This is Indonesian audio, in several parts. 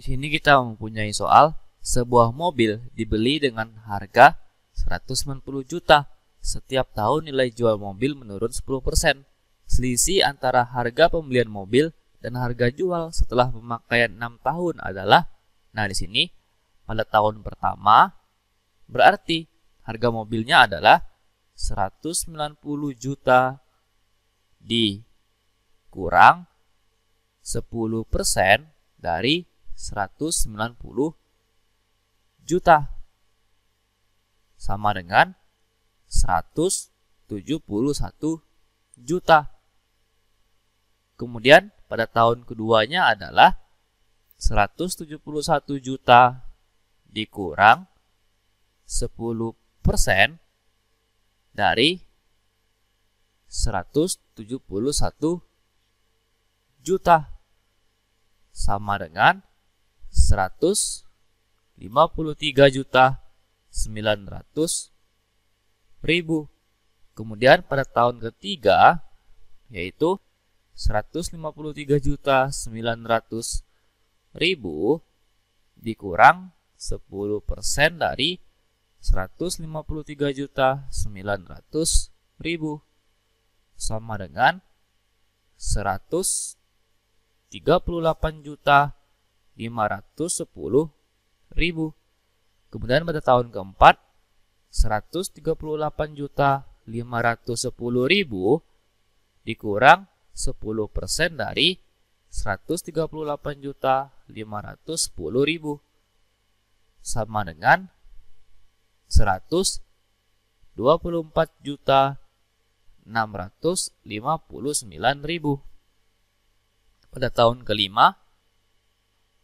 Di sini kita mempunyai soal sebuah mobil dibeli dengan harga 190 juta. Setiap tahun nilai jual mobil menurun 10%. Selisih antara harga pembelian mobil dan harga jual setelah pemakaian 6 tahun adalah nah di sini pada tahun pertama berarti harga mobilnya adalah 190 juta dikurang 10% dari 190 juta. Sama dengan 171 juta. Kemudian pada tahun keduanya adalah 171 juta dikurang 10% dari 171 juta sama dengan 153 juta 900 ribu. Kemudian pada tahun ketiga yaitu 153 juta 900 ribu dikurang 10% persen dari 153 juta 900 ribu sama dengan 138 juta 510 Kemudian pada tahun keempat 138.510.000 dikurang 10 persen dari 138.510.000 sama dengan 124.659.000. Pada tahun kelima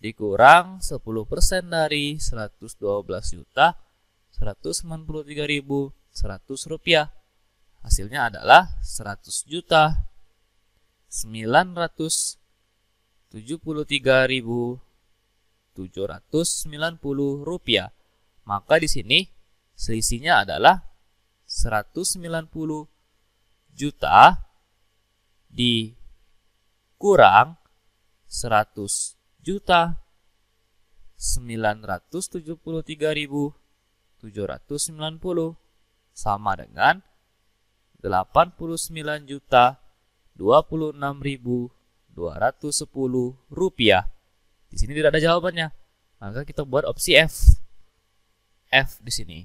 dikurang 10% dari 112 juta 193.100 rupiah. Hasilnya adalah 100 juta 973.790 rupiah. Maka di sini selisihnya adalah 190 juta dikurang 100 juta sama dengan sembilan juta sepuluh rupiah. Di sini tidak ada jawabannya. Maka kita buat opsi F. F di sini.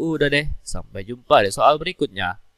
Udah deh, sampai jumpa di soal berikutnya.